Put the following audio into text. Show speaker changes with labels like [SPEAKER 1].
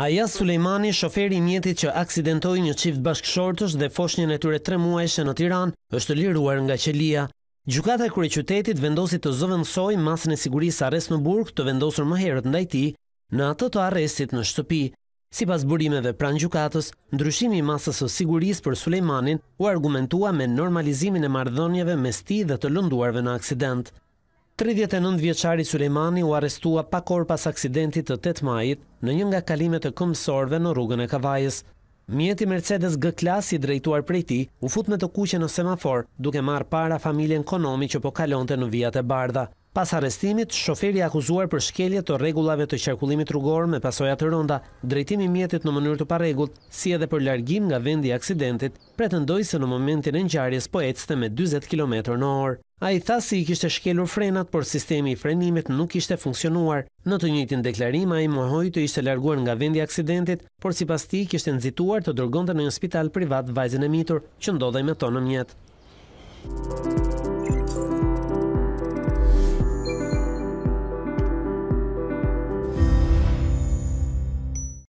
[SPEAKER 1] Aja Sulejmani, shoferi i mjetit që aksidentoi një çift bashkëshortësh dhe foshnjën e tyre 3 muajshë në Tiranë, është liruar nga qelia. Gjykata e qytetit vendosi të zëvendësoj masën e sigurisë arres në Burg të vendosur më herët ndaj tij në atë të arrestit në shtëpi. Sipas burimeve pranë gjykatës, ndryshimi i masës së sigurisë për Sulejmanin u argumentua me normalizimin e marrëdhënieve mes tij dhe të lënduarve në aksident. 39 vjeçari Sulejmani u arrestua pa kohë pas aksidentit të 8 majit në një nga kalimet e kombësorëve në rrugën e Kavajës. Mjeti Mercedes G-Class i drejtuar prej tij u fut me të kuqe në semafor duke marr para familjen Konomi që po kalonte në vijat e bardha. Pas arrestimit, shoferi i akuzuar për shkelje të rregullave të qarkullimit rrugor me pasoja të rënda, drejtimi i mjetit në mënyrë të parregullt, si edhe për largim nga vendi i aksidentit, pretendoi se në momentin e ngjarjes po ecte me 40 km/h. A i tha si i kishtë shkelur frenat, por sistemi i frenimit nuk ishte funksionuar. Në të njëtin deklarim, a i mohoj të ishte larguar nga vendi aksidentit, por si pas ti kishtë nëzituar të dërgonde në një spital privat vajzën e mitur, që ndodhej me tonë në mjetë.